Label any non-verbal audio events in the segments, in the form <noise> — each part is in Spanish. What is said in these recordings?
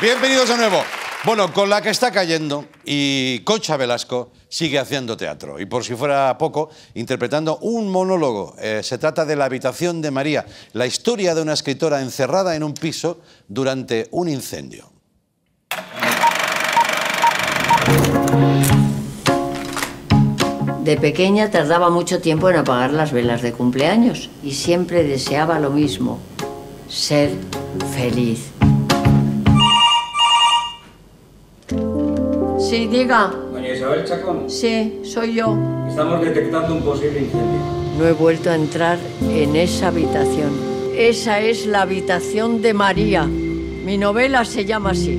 Bienvenidos de nuevo. Bueno, con la que está cayendo y Concha Velasco sigue haciendo teatro. Y por si fuera poco, interpretando un monólogo. Eh, se trata de La habitación de María, la historia de una escritora encerrada en un piso durante un incendio. De pequeña tardaba mucho tiempo en apagar las velas de cumpleaños y siempre deseaba lo mismo, ser feliz. Sí, diga. Doña Isabel Chacón. Sí, soy yo. Estamos detectando un posible incendio. No he vuelto a entrar en esa habitación. Esa es la habitación de María. Mi novela se llama así.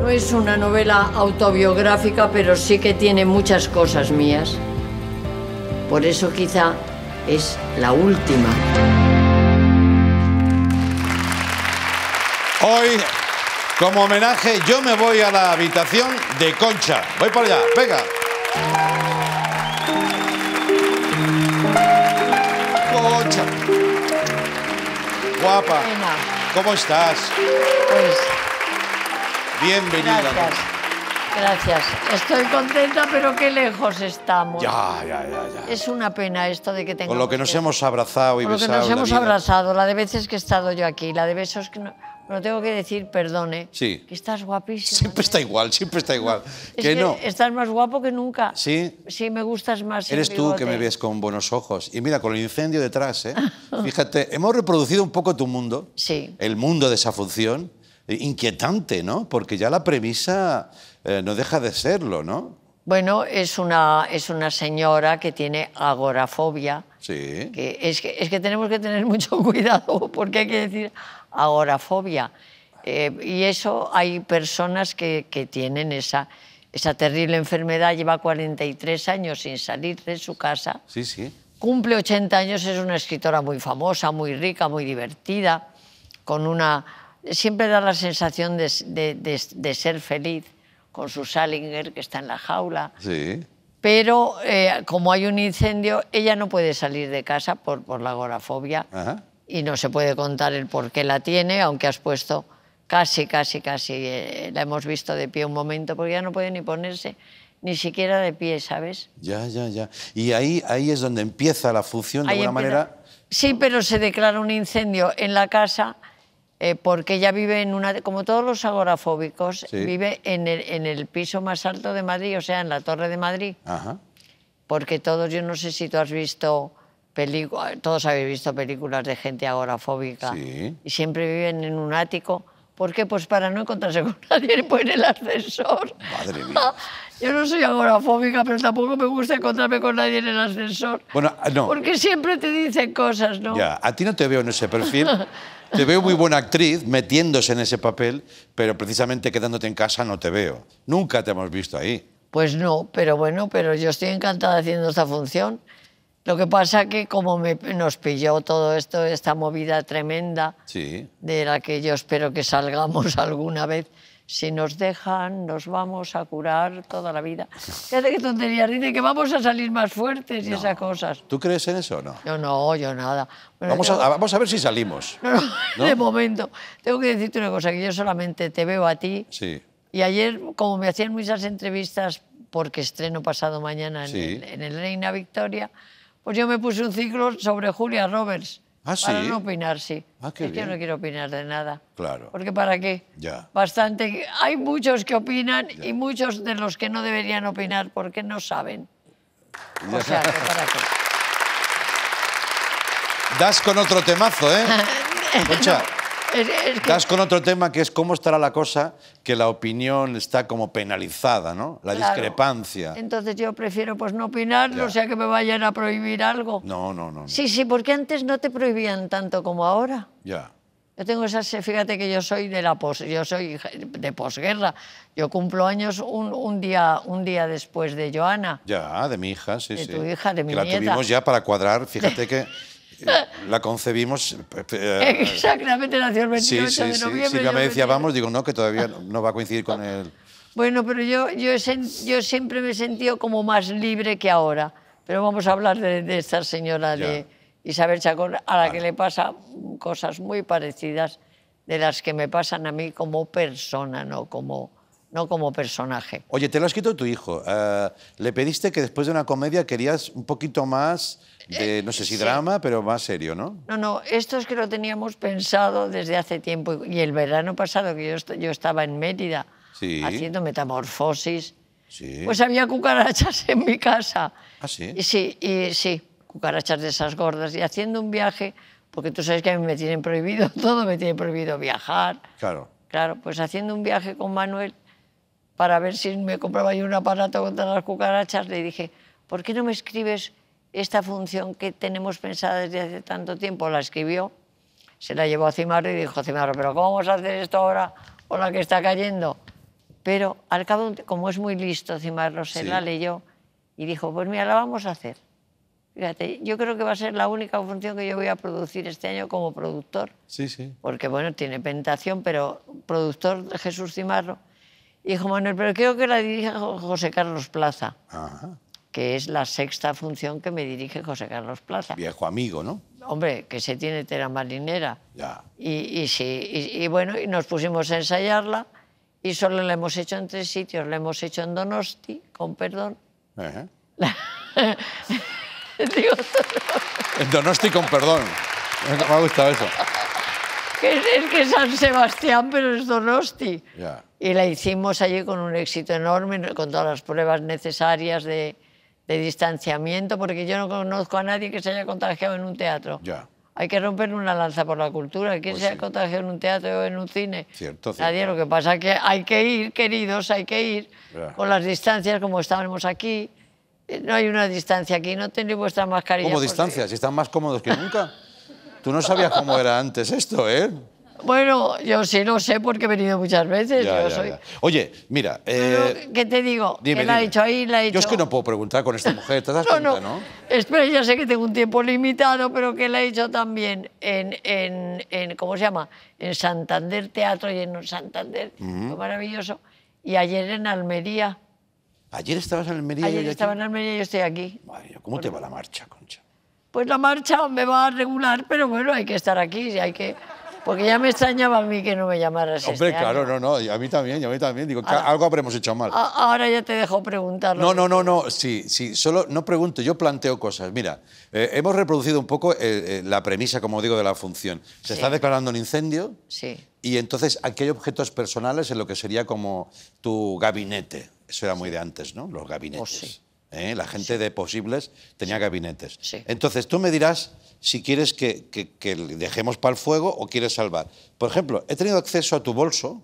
No es una novela autobiográfica, pero sí que tiene muchas cosas mías. Por eso quizá es la última. Hoy como homenaje, yo me voy a la habitación de Concha. Voy por allá, venga. Concha. Guapa. ¿Cómo estás? Pues. Bienvenida. Gracias. Gracias. Estoy contenta, pero qué lejos estamos. Ya, ya, ya, Es una pena esto de que tengamos. Con lo que nos hemos abrazado y besado. Con lo que nos hemos abrazado, la de veces que he estado yo aquí, la de besos que no pero tengo que decir, perdone, que estás guapísimo. Siempre ¿eh? está igual, siempre está igual. <laughs> que, Estás más guapo que nunca. Sí. Sí, me gustas más. Eres tú que me ves con buenos ojos. Y mira, con el incendio detrás, ¿eh? <laughs> fíjate, hemos reproducido un poco tu mundo. Sí. El mundo de esa función. Eh, inquietante, ¿no? Porque ya la premisa no deja de serlo, ¿no? Bueno, es una, es una señora que tiene agorafobia. Sí. Que es, que es que tenemos que tener mucho <laughs> cuidado porque hay que decir agorafobia. Eh, y eso hay personas que, tienen esa, terrible enfermedad, lleva 43 años sin salir de su casa. Sí, sí. Cumple 80 años, es una escritora muy famosa, muy rica, muy divertida, con una... Siempre da la sensación de, ser feliz con su Salinger, que está en la jaula. Pero eh, como hay un incendio, ella no puede salir de casa por, la agorafobia y no se puede contar el por qué la tiene, aunque has puesto casi, casi, casi, eh, la hemos visto de pie un momento, porque ya no puede ni ponerse ni siquiera de pie, ¿sabes? Ya, ya, ya. Y ahí, ahí es donde empieza la función, de alguna manera. Sí, pero se declara un incendio en la casa eh, porque ella vive en una, como todos los agorafóbicos, vive en el, en el, piso más alto de Madrid, o sea, en la Torre de Madrid. Ajá. Porque todos, yo no sé si tú has visto todos habéis visto películas de gente agorafóbica y siempre viven en un ático. ¿Por qué? Pues para no encontrarse con <laughs> nadie en el ascensor. Madre mía. <laughs> Yo no soy agorafóbica, pero tampoco me gusta encontrarme con nadie en el ascensor. Bueno, ah, no. Porque siempre te dicen cosas, ¿no? Ya, a ti no te veo en ese perfil. te veo muy buena actriz metiéndose en ese papel, pero precisamente quedándote en casa no te veo. Nunca te hemos visto ahí. Pues no, pero bueno, pero yo estoy encantada haciendo esta función lo que pasa que como nos pilló todo esto, esta movida tremenda, de la que yo espero que salgamos <laughs> alguna vez, si nos dejan, nos vamos a curar toda la vida. <laughs> Fíjate qué tontería, dice que vamos a salir más fuertes y esas cosas. ¿Tú crees en eso o no? Yo no, yo nada. vamos, A, vamos, a, ver si salimos. <laughs> De momento, tengo que decirte una cosa, que yo solamente te veo a ti. Sí. Y ayer, como me hacían muchas entrevistas, porque estreno pasado mañana en, en el Reina Victoria, pues yo me puse un ciclo sobre Julia Roberts. ¿Ah, sí? Para no opinar, sí. Ah, es que no quiero opinar de nada. Claro. Porque ¿para qué? Ya. Bastante. Hay muchos que opinan y muchos de los que no deberían opinar porque no saben. O sea, ¿para qué? Das con otro temazo, ¿eh? <laughs> Concha. Estás con otro tema que es cómo estará la cosa, que la opinión está como penalizada, ¿no? La discrepancia. Entonces yo prefiero pues no opinar, no sea que me vayan a prohibir algo. No, no, no, Sí, sí, porque antes no te prohibían tanto como ahora. Ya. Yo tengo esas, fíjate que yo soy de la pos, yo soy de posguerra. Yo cumplo años un, día un día después de Joana. Ya, de mi hija, sí, sí. De tu hija, de mi que nieta. La tuvimos ya para cuadrar, fíjate <laughs> que la concebimos. Eh, eh, <laughs> Exactamente, nació el 28 sí, sí, de noviembre. Sí, Silvia me decía, vamos, digo, no, que todavía no va a coincidir con él. Bueno, pero yo, yo, yo siempre me he sentido como más libre que ahora. Pero vamos a hablar de, esta señora de Isabel Chacón, a la que le pasa cosas muy parecidas de las que me pasan a mí como persona, no como, no como personaje. Oye, te lo has escrito tu hijo. Eh, le pediste que después de una comedia querías un poquito más no sé si drama, pero más serio, ¿no? No, no, esto es que lo teníamos pensado desde hace tiempo. Y el verano pasado, que yo, yo estaba en Mérida haciendo metamorfosis, pues había cucarachas en mi casa. ¿Ah, sí? Y sí, y, sí, cucarachas de esas gordas. Y haciendo un viaje, porque tú sabes que a mí me tienen prohibido <laughs> todo, me tienen prohibido viajar. Claro. Claro, pues haciendo un viaje con Manuel para ver si me compraba yo un aparato contra las cucarachas, le dije, ¿por qué no me escribes esta función que tenemos pensada desde hace tanto tiempo, la escribió, se la llevó a Cimarro y dijo, Cimarro, pero ¿cómo vamos a hacer esto ahora con la que está cayendo? Pero al cabo, como es muy listo, Cimarro se la leyó y dijo, pues mira, la vamos a hacer. Fíjate, yo creo que va a ser la única función que yo voy a producir este año como productor. Sí, sí. Porque, bueno, tiene pentación, pero productor Jesús Cimarro. Y dijo, Manuel, pero creo que la dirige José Carlos Plaza. Ajá que es la sexta función que me dirige José Carlos Plaza. Viejo amigo, ¿no? Hombre, que se tiene tera marinera. Ya. Y, y sí, y, bueno, y nos pusimos a ensayarla y solo la hemos hecho en tres sitios. La hemos hecho en Donosti, con perdón. Ajá. <laughs> <laughs> en Donosti, con perdón. Me ha gustado eso. Que es, que es San Sebastián, pero es Donosti. Ya. Y la hicimos allí con un éxito enorme, con todas las pruebas necesarias de, de distanciamiento, porque yo no conozco a nadie que se haya contagiado en un teatro. Ya. Hay que romper una lanza por la cultura. ¿Quién pues se ha contagiado en un teatro o en un cine? Cierto, Nadie. Lo que pasa es que hay que ir, queridos, hay que ir con las distancias como estábamos aquí. Eh, no hay una distancia aquí, no tenéis vuestra mascarillas. ¿Cómo distancias? están más cómodos que nunca. Tú no sabías cómo era antes esto, ¿eh? Bueno, yo sí no sé porque he venido muchas veces. Oye, mira. Eh, ¿Qué te digo? Dime, la hecho ahí, la Yo es que no puedo preguntar con esta mujer, ¿te das cuenta, no? Espera, ya sé que tengo un tiempo limitado, pero que la he hecho también en, en, en ¿Cómo se llama? En Santander Teatro y en Santander. Mm. maravilloso. Y ayer en Almería. ¿Ayer estabas en Almería? Ayer y estaba en Almería y yo estoy aquí. ¿Cómo te va la marcha, Concha? Pues la marcha me va a regular, pero bueno, hay que estar aquí, hay que. Porque ya me extrañaba a mí que no me llamaras. Hombre, este claro, no, no, a mí también, a mí también. Digo, algo habremos hecho mal. ahora ya te dejo preguntar. No, no, no, no, sí, sí, solo no pregunto, yo planteo cosas. Mira, eh, hemos reproducido un poco eh, eh, la premisa, como digo, de la función. Se está declarando un incendio. Sí. Y entonces aquí hay objetos personales en lo que sería como tu gabinete. Eso era muy de antes, ¿no? Los gabinetes. Pues ¿eh? la gente de Posibles tenía gabinetes. Entonces tú me dirás si quieres que, dejemos para el fuego o quieres salvar. Por ejemplo, he tenido acceso a tu bolso.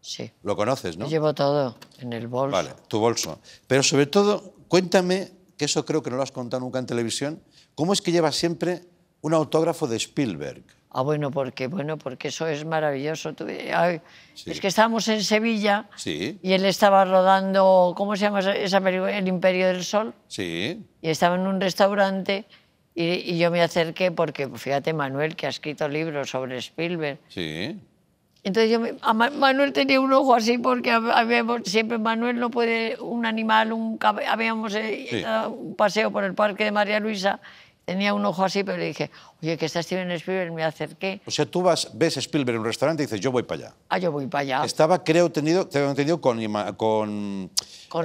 Sí. Lo conoces, ¿no? llevo todo en el bolso. Vale, tu bolso. Pero sobre todo, cuéntame, que eso creo que no lo has contado nunca en televisión, ¿cómo es que llevas siempre un autógrafo de Spielberg? Ah, bueno, porque bueno, porque eso es maravilloso. Es que estábamos en Sevilla y él estaba rodando, ¿cómo se llama esa El Imperio del Sol. Sí. Y estaba en un restaurante y, yo me acerqué porque, fíjate, Manuel, que ha escrito libros sobre Spielberg. Sí. Entonces yo, Manuel tenía un ojo así porque siempre Manuel no puede, un animal, un, habíamos eh, eh, un paseo por el parque de María Luisa tenía un ojo así, pero le dije, oye, que está Steven Spielberg, me acerqué. O sea, tú vas, ves Spielberg en un restaurante y dices, yo voy para allá. Ah, yo voy para allá. Estaba, creo, tenido, entendido con... Con,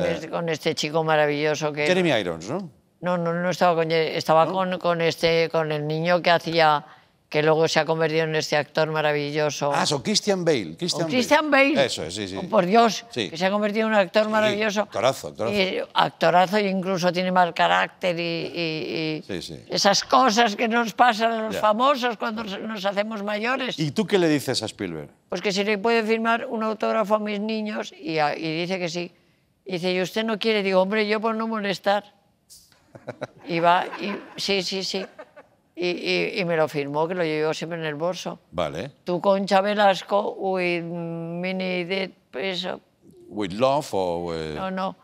eh, con, este, chico maravilloso que... Jeremy Irons, ¿no? No, no, no estaba con... Estaba con, este, con el niño que hacía que luego se ha convertido en este actor maravilloso. Ah, so Christian Bale. Christian, Christian Bale. Eso sí, sí. Oh, por Dios, que se ha convertido en un actor maravilloso. Actorazo, actorazo. actorazo e incluso tiene mal carácter y, y, esas cosas que nos pasan a los famosos cuando nos hacemos mayores. ¿Y tú qué le dices a Spielberg? Pues que si le puede firmar un autógrafo a mis niños y, dice que sí. dice, ¿y usted no quiere? Digo, hombre, yo por no molestar. Y va, y sí, sí, sí. Y, me lo firmó, que lo llevo siempre en el bolso. Vale. Tú, Concha Velasco, with mini de eso. With love o... No, no.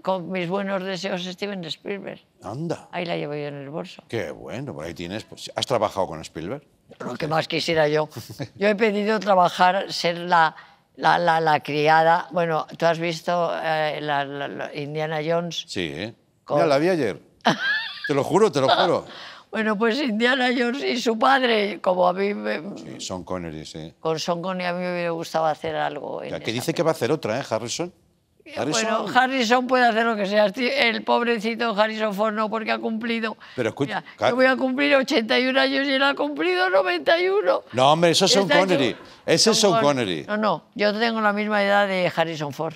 Con mis buenos deseos, Steven Spielberg. Anda. Ahí la llevo yo en el bolso. Qué bueno, por ahí tienes. Pues, ¿Has trabajado con Spielberg? Lo que más quisiera yo. <laughs> Yo he pedido trabajar, ser la, la, la, criada. Bueno, tú has visto eh, la, Indiana Jones. Sí, Mira, la vi ayer. <laughs> te lo juro, te lo juro. Bueno, pues Indiana Jones y su padre, como a mí me... Sí, Connery, sí. Con Son Connery a mí me hubiera gustado hacer algo. ya, que dice que va a hacer otra, ¿eh, Harrison? Eh, Harrison. Bueno, Harrison puede hacer lo que sea. El pobrecito Harrison Ford no, porque ha cumplido. Pero escucha. yo voy a cumplir 81 años y él ha cumplido 91. No, hombre, eso es este Sean Connery. Ese es Son Connery. No, no, yo tengo la misma edad de Harrison Ford.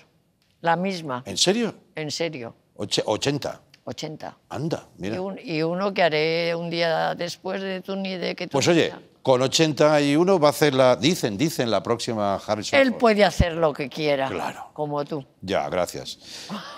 La misma. ¿En serio? En serio. 80. 80. Anda, mira. Y, y, uno que haré un día después de tu ni de que tú. Pues oye, con 81 va a hacer la. Dicen, dicen la próxima Harrison. Él puede hacer lo que quiera. Claro. Como tú. Ya, gracias.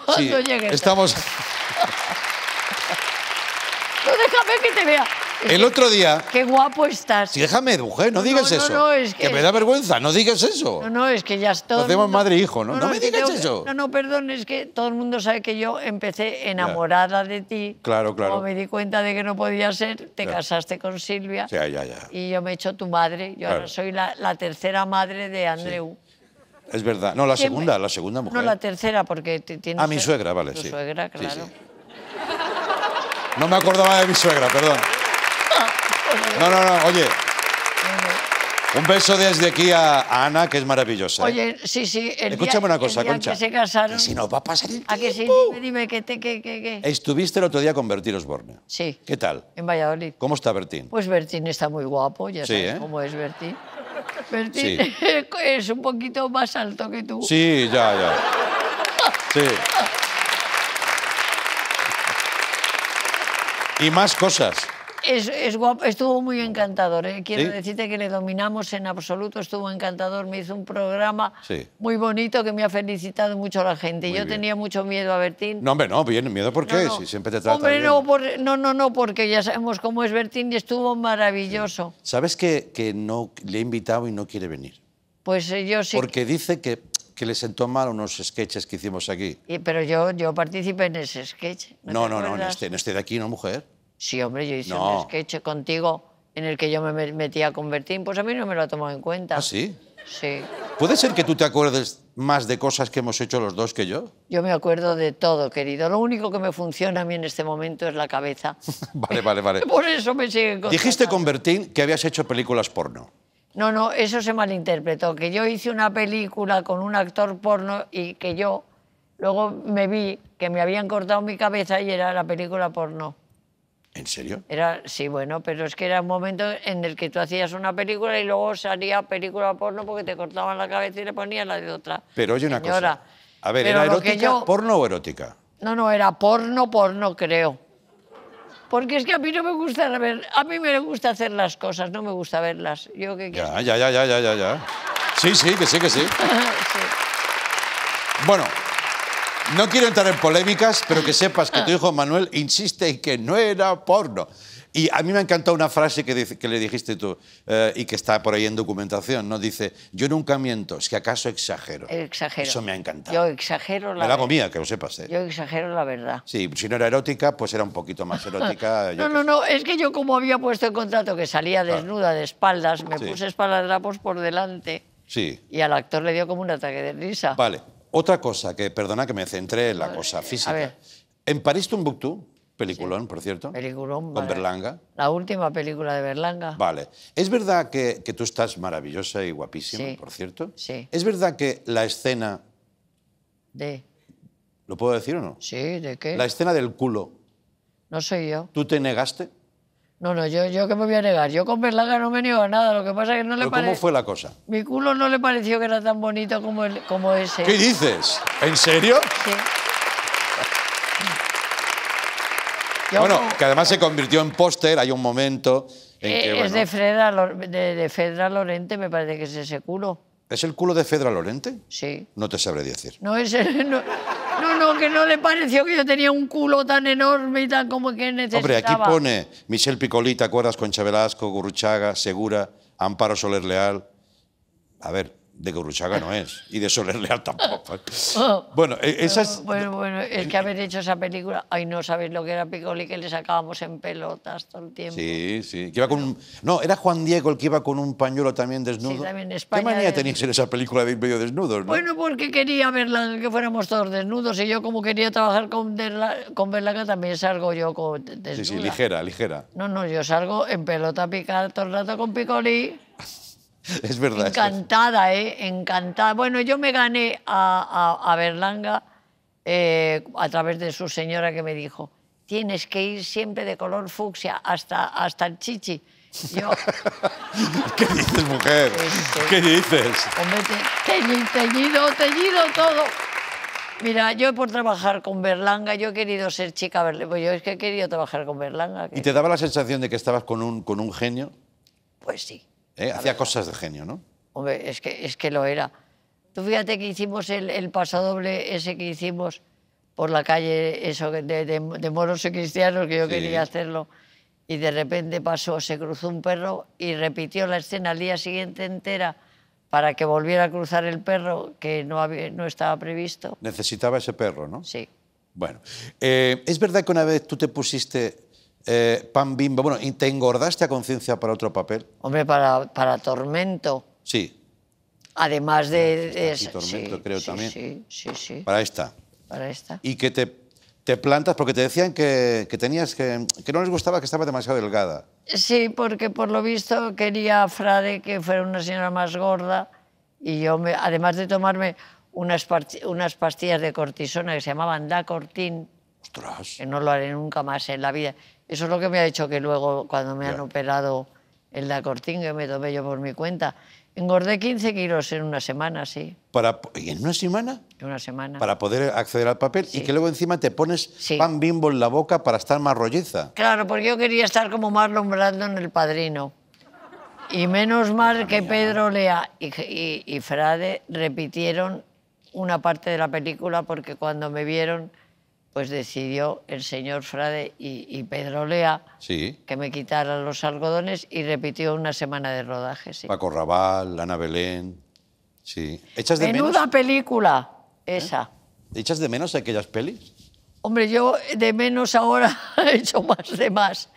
Cuando <laughs> llegues. Estamos. no <laughs> déjame que te vea. El otro día. Qué guapo estás. Sí, déjame, mujer, no, digas eso. No, es que... que... me da vergüenza, no digas eso. No, no, es que ya estoy. Hacemos madre e hijo, ¿no? No, me digas eso. No, no, perdón, es que todo el mundo sabe que yo empecé enamorada de ti. Claro, claro. Como me di cuenta de que no podía ser, te casaste con Silvia. Sí, ya, ya. Y yo me he hecho tu madre. Yo ahora soy la, tercera madre de Andreu. Es verdad. No, la segunda, la segunda mujer. No, la tercera, porque tienes... A ah, mi suegra, vale, sí. suegra, claro. No me acordaba de mi suegra, perdón. No, no, no, oye. Un beso desde aquí a, Ana, que es maravillosa. ¿eh? Oye, sí, sí. Escúchame una cosa, Concha. si no va a pasar el ¿A que sí? Dime, dime, que te... Que, Estuviste el otro día con Bertín Osborne. Sí, ¿Qué tal? en Valladolid. ¿Cómo está Bertín? Pues Bertín está muy guapo, ya sabes ¿eh? cómo es Bertín. Bertín <laughs> es un poquito más alto que tú. Sí, ya, ya. Sí. <laughs> Y más cosas. Es, guapo, estuvo muy encantador. ¿eh? Quiero decirte que le dominamos en absoluto, estuvo encantador. Me hizo un programa muy bonito que me ha felicitado mucho la gente. Yo tenía mucho miedo a Bertín. No, hombre, no, bien, miedo por qué, si siempre te trata No, no, no, porque ya sabemos cómo es Bertín y estuvo maravilloso. ¿Sabes que, no le he invitado y no quiere venir? Pues eh, yo sí. Porque dice que, que le sentó mal unos sketches que hicimos aquí. pero yo, yo participé en ese sketch. No, no, no, no, este, en este de aquí, no, mujer. Sí, hombre, yo hice un sketch contigo en el que yo me metía con Bertín, pues a mí no me lo ha tomado en cuenta. ¿Ah, sí? Sí. ¿Puede ser que tú te acuerdes más de cosas que hemos hecho los dos que yo? Yo me acuerdo de todo, querido. Lo único que me funciona a mí en este momento es la cabeza. <laughs> vale, vale, vale. <laughs> Por eso me siguen Dijiste con Bertín que habías hecho películas porno. No, no, eso se malinterpretó. Que yo hice una película con un actor porno y que yo luego me vi que me habían cortado mi cabeza y era la película porno. ¿En serio? Era, sí, bueno, pero es que era un momento en el que tú hacías una película y luego salía película porno porque te cortaban la cabeza y le ponían la de otra. Pero oye una cosa. A ver, ¿era erótica, porno o erótica? No, no, era porno, porno, creo. Porque es que a mí no me gusta ver, a mí me gusta hacer las cosas, no me gusta verlas. Yo ya, ya, ya, ya, ya, ya, ya. Sí, sí, que sí, que sí. <laughs> Bueno, no quiero entrar en polémicas, pero que sepas que tu hijo Manuel insiste en que no era porno. Y a mí me ha una frase que, le dijiste tú eh, y que está por ahí en documentación, ¿no? Dice, yo nunca miento, es que acaso exagero. Exagero. Eso me ha encantado. Yo exagero la Me la hago mía, que lo sepas. ¿eh? Yo exagero la verdad. Sí, si no era erótica, pues era un poquito más erótica. <laughs> no, no, no, es que yo como había puesto el contrato que salía desnuda de espaldas, me puse espaladrapos por delante. Sí. Y al actor le dio como un ataque de risa. Vale. Otra cosa, que perdona que me centré en la cosa física. En París Tumbuctú, peliculón, por cierto. Peliculón. Con Berlanga. La última película de Berlanga. Vale. ¿Es verdad que, tú estás maravillosa y guapísima, por cierto? Sí. ¿Es verdad que la escena... De... ¿Lo puedo decir o no? Sí, ¿de qué? La escena del culo. No soy yo. ¿Tú te negaste? No, no, yo, yo que me voy a negar. Yo con Berlanga no me niego a nada. Lo que pasa es que no le ¿Cómo fue la cosa? Mi culo no le pareció que era tan bonito como, como ese. ¿Qué dices? ¿En serio? Sí. <laughs> bueno, que además se convirtió en póster, hay un momento en eh, que, Es de Fedra, de, Fedra Lorente, me parece que es ese culo. ¿Es el culo de Fedra Lorente? Sí. No te sabré decir. No es el no, que no le pareció que yo tenía un culo tan enorme y tan como que necesitaba. Hombre, aquí pone Michelle Picolita, acuerdas? con Velasco, Gurruchaga, Segura, Amparo Soler Leal. A ver, de Gurruchaga no es, y de Soler Leal tampoco. <laughs> Oh. bueno, e-, es Bueno, bueno, es que haber hecho esa película, ay, no sabéis lo que era Piccoli, que le sacábamos en pelotas todo el tiempo. Sí, sí, que iba con No, era Juan Diego el que iba con un pañuelo también desnudo. Sí, también España... ¿Qué manía de... tenéis en esa película de ir medio desnudos? Bueno, porque quería verla, que fuéramos todos desnudos, y yo como quería trabajar con, con con también salgo yo con Sí, sí, ligera, ligera. No, no, yo salgo en pelota picada todo el rato con Piccoli. <laughs> Es verdad. Encantada, ¿eh? Encantada. Bueno, yo me gané a, Berlanga eh, a través de su señora que me dijo, tienes que ir siempre de color fucsia hasta, hasta el chichi. <laughs> ¿Qué dices, mujer? Este, ¿Qué dices? teñido, teñido todo. Mira, yo por trabajar con Berlanga, yo he querido ser chica Pues yo es que he querido trabajar con Berlanga. ¿Y te daba la sensación de que estabas con un, con un genio? Pues sí. ¿Eh? Hacía cosas de genio, ¿no? Hombre, es que, es que lo era. Tú fíjate que hicimos el, el pasadoble ese que hicimos por la calle, eso de, de, moros y cristianos, que yo quería hacerlo, y de repente pasó, se cruzó un perro y repitió la escena al día siguiente entera para que volviera a cruzar el perro que no, no estaba previsto. Necesitaba ese perro, ¿no? Sí. Bueno, eh, es verdad que una vez tú te pusiste eh, pan bimbo. Bueno, ¿y te engordaste a conciencia para otro papel? Hombre, para, para Tormento. Sí. Además de... de Tormento, creo también. Sí, sí, sí. Para esta. Para esta. Y que te, te plantas, porque te decían que, que tenías que, que no les gustaba que estaba demasiado delgada. Sí, porque por lo visto quería a Frade que fuera una señora más gorda y yo, además de tomarme unas, unas pastillas de cortisona que se llamaban Dacortin, que no lo haré nunca más en la vida. Eso es lo que me ha dicho que luego, cuando me han operado el la cortinga que me tomé yo por mi cuenta, engordé 15 kilos en una semana, sí. Para, ¿Y en una semana? En una semana. Para poder acceder al papel y que luego encima te pones pan bimbo en la boca para estar más rolleza. Claro, porque yo quería estar como Marlon Brando en El Padrino. Y menos mal que Pedro Lea y Frade repitieron una parte de la película porque cuando me vieron pues decidió el señor Frade y, Pedro Lea sí. que me quitaran los algodones y repitió una semana de rodaje. Sí. Paco Raval, Ana Belén. Sí. ¿Echas de Menuda película ¿Eh? esa. ¿Echas de menos aquellas pelis? Hombre, yo de menos ahora <laughs> he hecho más de más.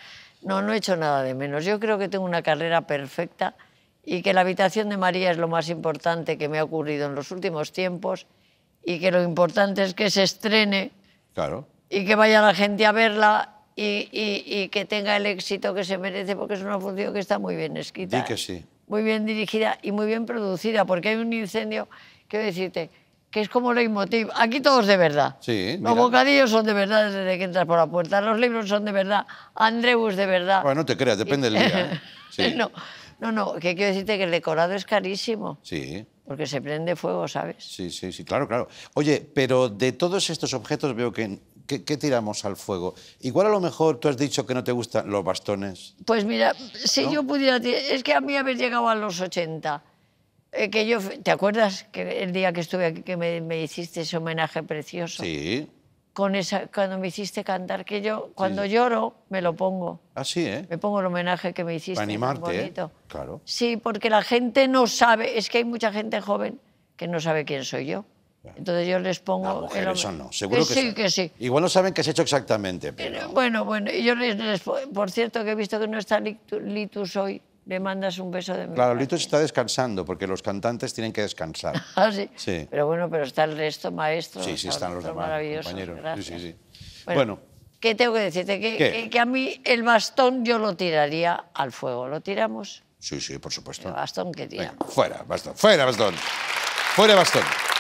No, no he hecho nada de menos. Yo creo que tengo una carrera perfecta y que la habitación de María es lo más importante que me ha ocurrido en los últimos tiempos y que lo importante es que se estrene y que vaya la gente a verla y, que tenga el éxito que se merece, porque es una función que está muy bien escrita. que sí. ¿eh? Muy bien dirigida y muy bien producida, porque hay un incendio, quiero decirte, que es como leitmotiv. Aquí todos de verdad. Los bocadillos son de verdad desde que entras por la puerta. Los libros son de verdad. Andreus de verdad. Bueno, no te creas, depende del día. ¿eh? <laughs> no, no, no, que quiero decirte que el decorado es carísimo. Sí. Porque se prende fuego, ¿sabes? Sí, sí, sí, claro, claro. Oye, pero de todos estos objetos veo que ¿Qué, tiramos al fuego? Igual a lo mejor tú has dicho que no te gustan los bastones. Pues mira, si yo pudiera... Es que a mí haber llegado a los 80, eh, que yo... ¿Te acuerdas que el día que estuve aquí que me, me hiciste ese homenaje precioso? Sí con esa, cuando me hiciste cantar, que yo cuando lloro me lo pongo. Así, ah, ¿eh? Me pongo el homenaje que me hiciste. Para animarte, ¿eh? Claro. Sí, porque la gente no sabe, es que hay mucha gente joven que no sabe quién soy yo. Entonces yo les pongo... No, eso no, seguro que, sí. Que sí. Igual no saben qué has hecho exactamente, eh, pero... Bueno, bueno, yo Por cierto, que he visto que no está Litus hoy le mandas un beso de Claro, Lito se está descansando, porque los cantantes tienen que descansar. <laughs> ah, ¿sí? Pero bueno, pero está el resto, maestro. Sí, sí, están los demás, compañeros. Sí, sí, sí. Bueno, ¿Qué tengo que decirte? Que, a mí el bastón yo lo tiraría al fuego. ¿Lo tiramos? Sí, sí, por supuesto. El bastón que tira. fuera, bastón. Fuera, bastón. Fuera, bastón.